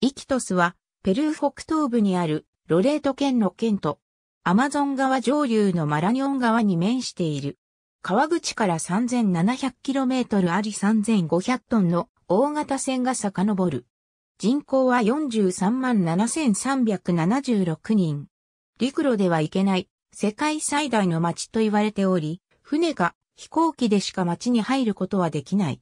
イキトスは、ペルー北東部にあるロレート県の県と、アマゾン川上流のマラニョン川に面している。川口から 3700km あり3500トンの大型船が遡る。人口は43万7376人。陸路では行けない世界最大の町と言われており、船が飛行機でしか町に入ることはできない。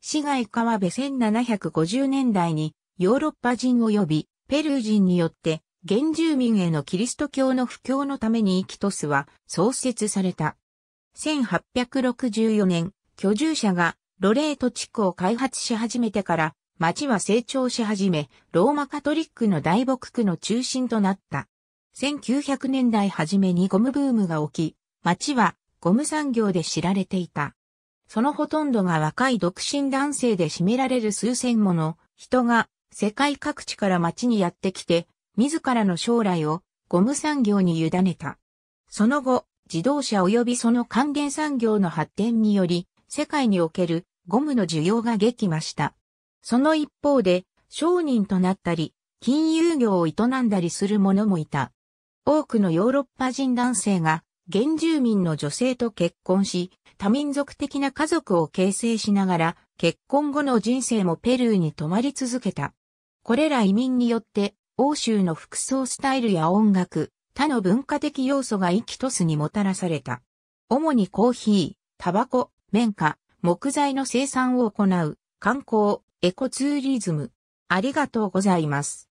市街川辺1750年代にヨーロッパ人及びペルー人によって原住民へのキリスト教の布教のためにイキトスは創設された。1864年、居住者がロレート地区を開発し始めてから町は成長し始め、ローマカトリックの大牧区の中心となった。1900年代初めにゴムブームが起き、町はゴム産業で知られていた。そのほとんどが若い独身男性で占められる数千もの人が世界各地から町にやってきて、自らの将来をゴム産業に委ねた。その後、自動車及びその還元産業の発展により、世界におけるゴムの需要が激増した。その一方で、商人となったり、金融業を営んだりする者もいた。多くのヨーロッパ人男性が、原住民の女性と結婚し、多民族的な家族を形成しながら、結婚後の人生もペルーに泊まり続けた。これら移民によって、欧州の服装スタイルや音楽、他の文化的要素が生きとすにもたらされた。主にコーヒー、タバコ、綿花、木材の生産を行う、観光、エコツーリズム。ありがとうございます。